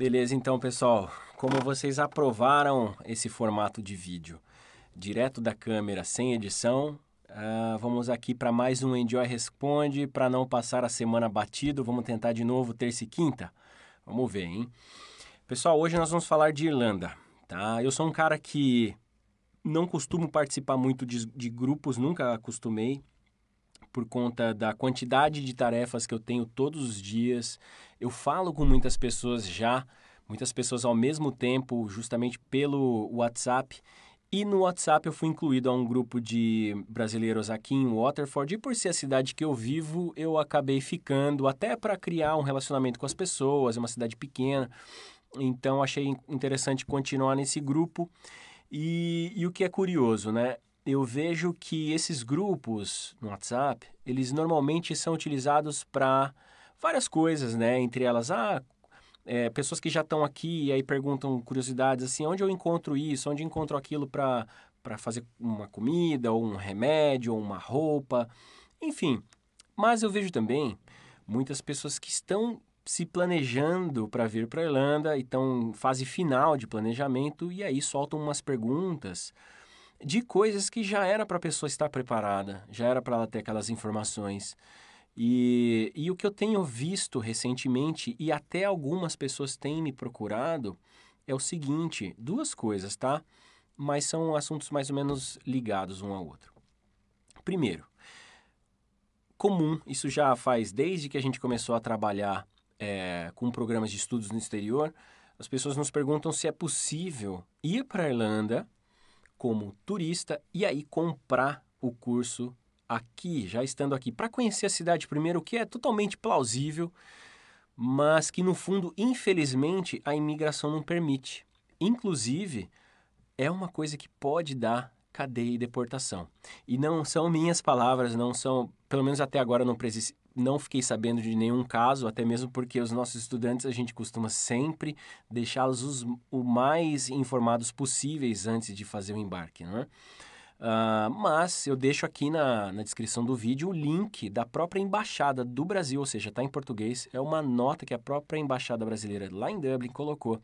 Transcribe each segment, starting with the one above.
Beleza, então, pessoal, como vocês aprovaram esse formato de vídeo direto da câmera, sem edição, uh, vamos aqui para mais um Enjoy Responde. Para não passar a semana batido, vamos tentar de novo terça e quinta? Vamos ver, hein? Pessoal, hoje nós vamos falar de Irlanda, tá? Eu sou um cara que não costumo participar muito de, de grupos, nunca acostumei por conta da quantidade de tarefas que eu tenho todos os dias. Eu falo com muitas pessoas já, muitas pessoas ao mesmo tempo, justamente pelo WhatsApp. E no WhatsApp eu fui incluído a um grupo de brasileiros aqui em Waterford, e por ser a cidade que eu vivo, eu acabei ficando até para criar um relacionamento com as pessoas, é uma cidade pequena. Então achei interessante continuar nesse grupo. E, e o que é curioso, né? eu vejo que esses grupos no WhatsApp, eles normalmente são utilizados para várias coisas, né? Entre elas, ah, é, pessoas que já estão aqui e aí perguntam curiosidades assim, onde eu encontro isso, onde eu encontro aquilo para para fazer uma comida, ou um remédio, ou uma roupa, enfim. Mas eu vejo também muitas pessoas que estão se planejando para vir para a Irlanda, em fase final de planejamento e aí soltam umas perguntas de coisas que já era para a pessoa estar preparada, já era para ela ter aquelas informações. E, e o que eu tenho visto recentemente, e até algumas pessoas têm me procurado, é o seguinte: duas coisas, tá? Mas são assuntos mais ou menos ligados um ao outro. Primeiro, comum, isso já faz desde que a gente começou a trabalhar é, com programas de estudos no exterior, as pessoas nos perguntam se é possível ir para a Irlanda como turista e aí comprar o curso aqui, já estando aqui, para conhecer a cidade primeiro, o que é totalmente plausível, mas que no fundo, infelizmente, a imigração não permite. Inclusive, é uma coisa que pode dar cadeia e deportação. E não são minhas palavras, não são, pelo menos até agora não, não fiquei sabendo de nenhum caso, até mesmo porque os nossos estudantes a gente costuma sempre deixá-los o mais informados possíveis antes de fazer o embarque, né Uh, mas eu deixo aqui na, na, descrição do vídeo o link da própria Embaixada do Brasil, ou seja, está em português, é uma nota que a própria Embaixada Brasileira lá em Dublin colocou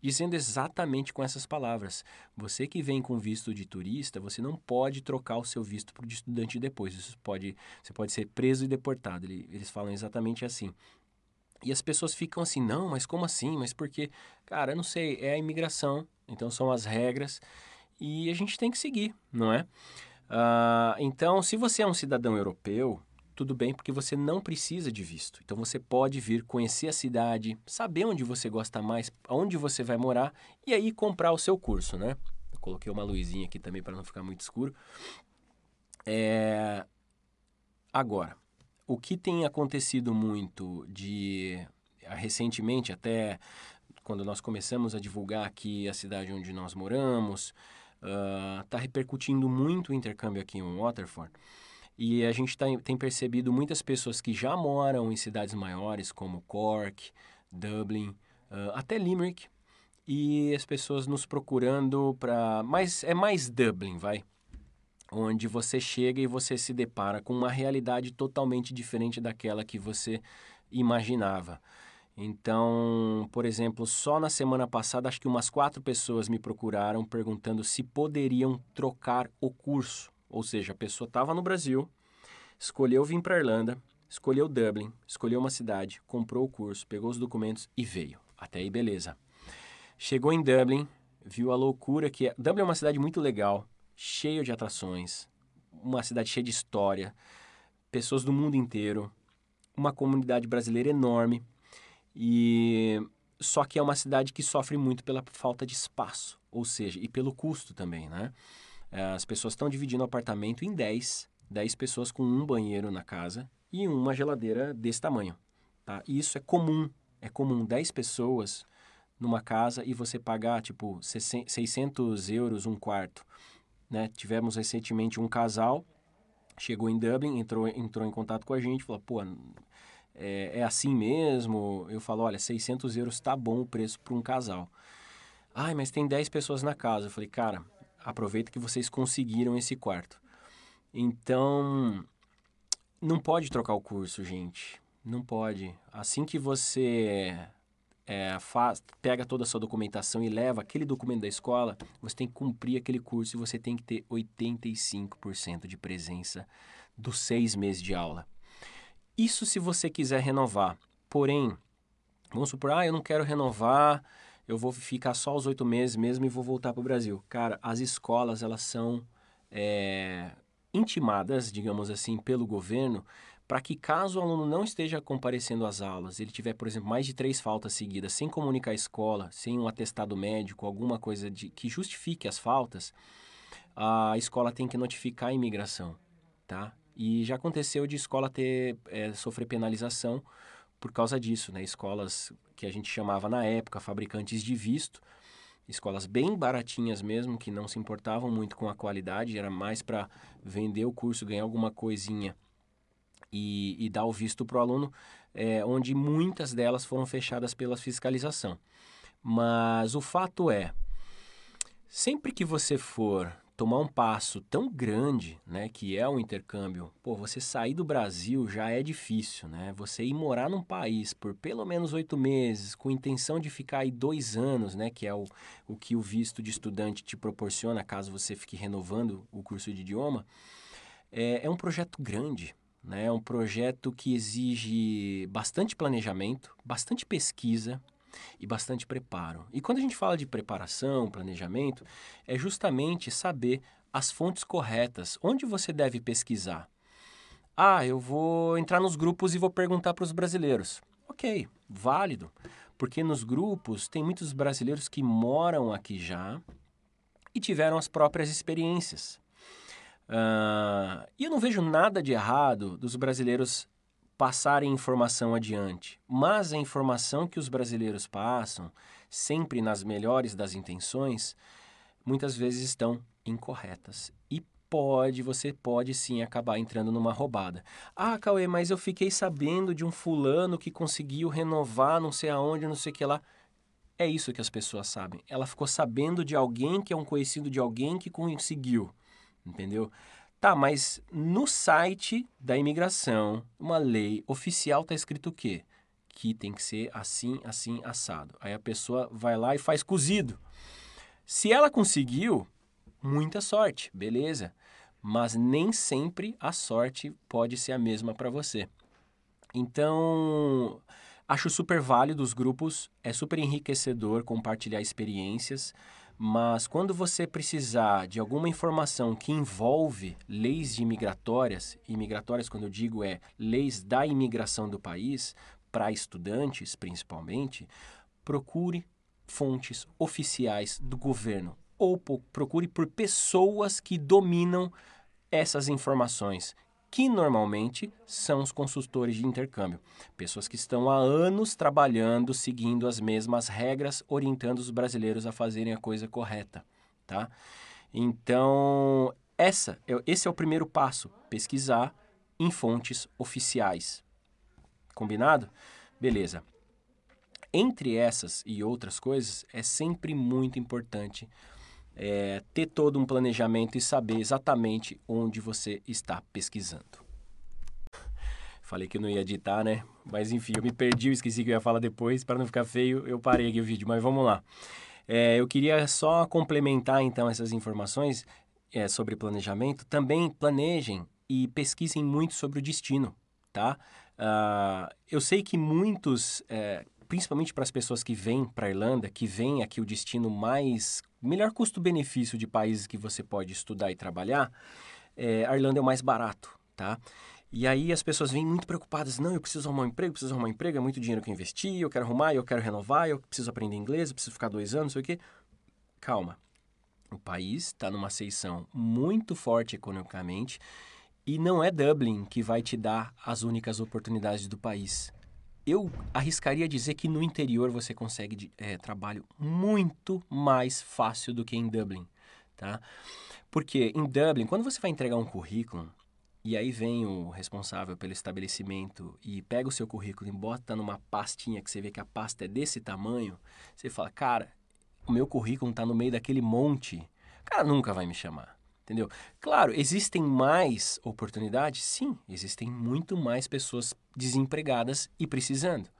dizendo exatamente com essas palavras: Você que vem com visto de turista, você não pode trocar o seu visto para o de estudante depois. Isso pode, você pode ser preso e deportado. Eles falam exatamente assim. E as pessoas ficam assim, não, mas como assim? Mas porque, cara, eu não sei, é a imigração, então são as regras e a gente tem que seguir, não é? Uh, então, se você é um cidadão europeu, tudo bem, porque você não precisa de visto. Então você pode vir conhecer a cidade, saber onde você gosta mais, onde você vai morar e aí comprar o seu curso, né? Eu coloquei uma luzinha aqui também para não ficar muito escuro. É... Agora, o que tem acontecido muito de ah, recentemente, até quando nós começamos a divulgar aqui a cidade onde nós moramos, está ah, uh, repercutindo muito o intercâmbio aqui em Waterford e a gente tá, tem percebido muitas pessoas que já moram em cidades maiores, como Cork, Dublin, uh, até Limerick, e as pessoas nos procurando para. Mas é mais Dublin, vai. Onde você chega e você se depara com uma realidade totalmente diferente daquela que você imaginava. Então, por exemplo, só na semana passada, acho que umas quatro pessoas me procuraram perguntando se poderiam trocar o curso ou seja, a pessoa estava no Brasil, escolheu vir para a Irlanda, escolheu Dublin, escolheu uma cidade, comprou o curso, pegou os documentos e veio. Até aí, beleza. Chegou em Dublin, viu a loucura que é. Dublin é uma cidade muito legal, cheia de atrações, uma cidade cheia de história, pessoas do mundo inteiro, uma comunidade brasileira enorme. E só que é uma cidade que sofre muito pela falta de espaço, ou seja, e pelo custo também, né? É, as pessoas estão dividindo o apartamento em 10, 10 pessoas com um banheiro na casa e uma geladeira desse tamanho. Tá? E isso é comum, é comum 10 pessoas numa casa e você pagar tipo 600 euros um quarto. Né? Tivemos recentemente um casal, chegou em Dublin, entrou, entrou em contato com a gente, falou, pô, é, é assim mesmo? Eu falo, olha, 600 euros está bom o preço para um casal. Ai, mas tem 10 pessoas na casa. Eu falei, cara, aproveita que vocês conseguiram esse quarto. Então, não pode trocar o curso, gente. Não pode. Assim que você é, faz, pega toda a sua documentação e leva aquele documento da escola, você tem que cumprir aquele curso e você tem que ter 85% de presença dos seis meses de aula. Isso se você quiser renovar. Porém, vamos supor, ah, eu não quero renovar, eu vou ficar só os oito meses mesmo e vou voltar para o Brasil. Cara, as escolas, elas são é, intimadas, digamos assim, pelo governo para que caso o aluno não esteja comparecendo às aulas, ele tiver, por exemplo, mais de três faltas seguidas, sem comunicar a escola, sem um atestado médico, alguma coisa de, que justifique as faltas, a escola tem que notificar a imigração, tá? E já aconteceu de escola ter é, sofrer penalização por causa disso, né? Escolas que a gente chamava na época fabricantes de visto, escolas bem baratinhas mesmo, que não se importavam muito com a qualidade, era mais para vender o curso, ganhar alguma coisinha e, e dar o visto para o aluno, é, onde muitas delas foram fechadas pela fiscalização. Mas o fato é, sempre que você for tomar um passo tão grande, né, que é o intercâmbio. Pô, você sair do Brasil já é difícil, né? Você ir morar num país por pelo menos oito meses, com intenção de ficar aí dois anos, né, que é o, o que o visto de estudante te proporciona caso você fique renovando o curso de idioma, é, é um projeto grande, né? É um projeto que exige bastante planejamento, bastante pesquisa, e bastante preparo. E quando a gente fala de preparação, planejamento, é justamente saber as fontes corretas, onde você deve pesquisar. Ah, eu vou entrar nos grupos e vou perguntar para os brasileiros. Ok, válido, porque nos grupos tem muitos brasileiros que moram aqui já e tiveram as próprias experiências. Uh, e eu não vejo nada de errado dos brasileiros passarem informação adiante, mas a informação que os brasileiros passam, sempre nas melhores das intenções, muitas vezes estão incorretas e pode, você pode sim acabar entrando numa roubada. Ah, Cauê, mas eu fiquei sabendo de um fulano que conseguiu renovar não sei aonde, não sei o que lá. É isso que as pessoas sabem. Ela ficou sabendo de alguém que é um conhecido de alguém que conseguiu, entendeu? Tá, mas no site da imigração, uma lei oficial tá escrito o quê? Que tem que ser assim, assim, assado. Aí a pessoa vai lá e faz cozido. Se ela conseguiu, muita sorte, beleza. Mas nem sempre a sorte pode ser a mesma para você. Então, acho super válido os grupos, é super enriquecedor compartilhar experiências mas quando você precisar de alguma informação que envolve leis imigratórias, imigratórias quando eu digo é leis da imigração do país, para estudantes principalmente, procure fontes oficiais do governo ou procure por pessoas que dominam essas informações, que normalmente são os consultores de intercâmbio, pessoas que estão há anos trabalhando, seguindo as mesmas regras, orientando os brasileiros a fazerem a coisa correta, tá? Então, essa, é, esse é o primeiro passo, pesquisar em fontes oficiais. Combinado? Beleza. Entre essas e outras coisas, é sempre muito importante é, ter todo um planejamento e saber exatamente onde você está pesquisando. Falei que eu não ia editar, né? Mas enfim, eu me perdi, eu esqueci que eu ia falar depois. Para não ficar feio, eu parei aqui o vídeo, mas vamos lá. É, eu queria só complementar então essas informações é, sobre planejamento. Também planejem e pesquisem muito sobre o destino, tá? Uh, eu sei que muitos é, principalmente para as pessoas que vêm para a Irlanda, que vêm aqui o destino mais melhor custo-benefício de países que você pode estudar e trabalhar, é, a Irlanda é o mais barato, tá? E aí as pessoas vêm muito preocupadas, não, eu preciso arrumar um emprego, preciso arrumar um emprego, é muito dinheiro que eu investi, eu quero arrumar, eu quero renovar, eu preciso aprender inglês, eu preciso ficar dois anos, não sei o quê. Calma, o país está numa seção muito forte economicamente e não é Dublin que vai te dar as únicas oportunidades do país eu arriscaria dizer que no interior você consegue é, trabalho muito mais fácil do que em Dublin, tá? Porque em Dublin, quando você vai entregar um currículo, e aí vem o responsável pelo estabelecimento e pega o seu currículo e bota numa pastinha que você vê que a pasta é desse tamanho, você fala, cara, o meu currículo está no meio daquele monte, o cara nunca vai me chamar entendeu? Claro, existem mais oportunidades? Sim, existem muito mais pessoas desempregadas e precisando.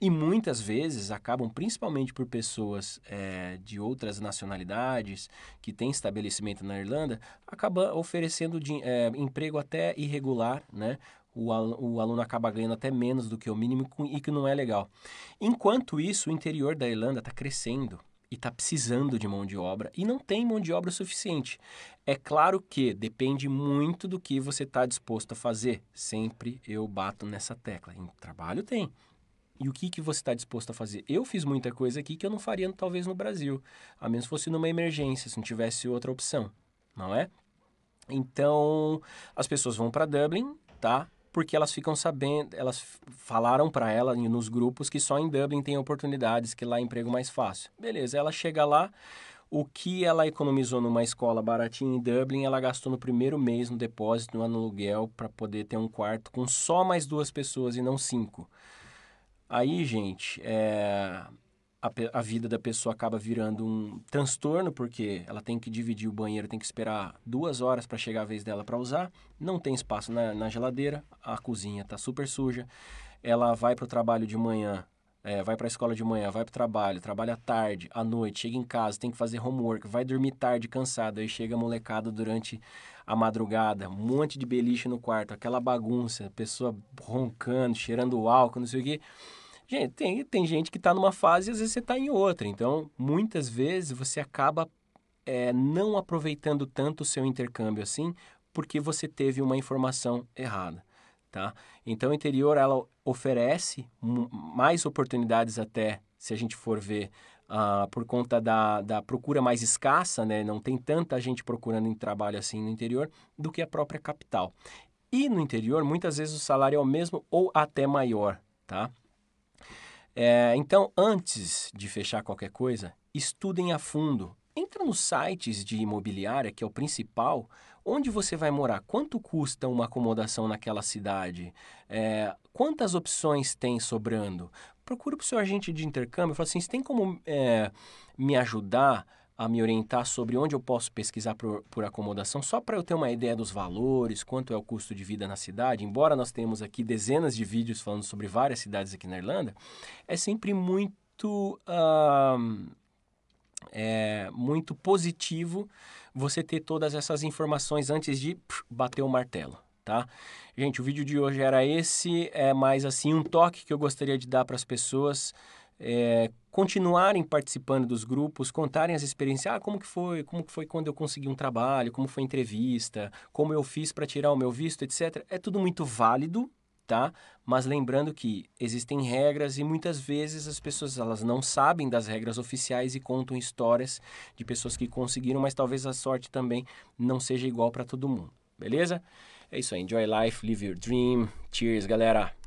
E muitas vezes acabam, principalmente por pessoas é, de outras nacionalidades que têm estabelecimento na Irlanda, acaba oferecendo de, eh, é, emprego até irregular, né? O, o aluno acaba ganhando até menos do que o mínimo e que não é legal. Enquanto isso, o interior da Irlanda está crescendo e está precisando de mão de obra e não tem mão de obra suficiente. É claro que depende muito do que você está disposto a fazer. Sempre eu bato nessa tecla. Em trabalho tem. E o que, que você está disposto a fazer? Eu fiz muita coisa aqui que eu não faria talvez no Brasil, a menos fosse numa emergência, se não tivesse outra opção, não é? Então, as pessoas vão para Dublin, tá? porque elas ficam sabendo, elas falaram para ela nos grupos que só em Dublin tem oportunidades, que lá é emprego mais fácil. Beleza, ela chega lá, o que ela economizou numa escola baratinha em Dublin, ela gastou no primeiro mês no depósito, no aluguel, para poder ter um quarto com só mais duas pessoas e não cinco. Aí, gente, é a, a, vida da pessoa acaba virando um transtorno, porque ela tem que dividir o banheiro, tem que esperar duas horas para chegar a vez dela para usar, não tem espaço na, na geladeira, a cozinha está super suja, ela vai para o trabalho de manhã, é, vai para a escola de manhã, vai para o trabalho, trabalha tarde, à noite, chega em casa, tem que fazer homework, vai dormir tarde, cansada, aí chega molecada durante a madrugada, um monte de beliche no quarto, aquela bagunça, pessoa roncando, cheirando álcool, não sei o quê Gente, tem, tem gente que está numa fase e às vezes você está em outra. Então, muitas vezes você acaba é, não aproveitando tanto o seu intercâmbio assim, porque você teve uma informação errada. Tá? Então, o interior ela oferece mais oportunidades até, se a gente for ver, ah, por conta da, da procura mais escassa, né? não tem tanta gente procurando em trabalho assim no interior, do que a própria capital. E no interior, muitas vezes o salário é o mesmo ou até maior. Tá? É, então, antes de fechar qualquer coisa, estudem a fundo. Entra nos sites de imobiliária, que é o principal, onde você vai morar, quanto custa uma acomodação naquela cidade, é, quantas opções tem sobrando. procure para o seu agente de intercâmbio e fala assim, você tem como é, me ajudar a me orientar sobre onde eu posso pesquisar por, por acomodação, só para eu ter uma ideia dos valores, quanto é o custo de vida na cidade, embora nós temos aqui dezenas de vídeos falando sobre várias cidades aqui na Irlanda, é sempre muito, é, muito positivo você ter todas essas informações antes de pff, bater o martelo. Tá? Gente, o vídeo de hoje era esse, é mais assim um toque que eu gostaria de dar para as pessoas é, continuarem participando dos grupos, contarem as experiências, ah, como que foi, como que foi quando eu consegui um trabalho, como foi a entrevista, como eu fiz para tirar o meu visto, etc. É tudo muito válido, tá? Mas lembrando que existem regras e muitas vezes as pessoas elas não sabem das regras oficiais e contam histórias de pessoas que conseguiram, mas talvez a sorte também não seja igual para todo mundo. Beleza? É isso aí. Enjoy life, live your dream. Cheers, galera.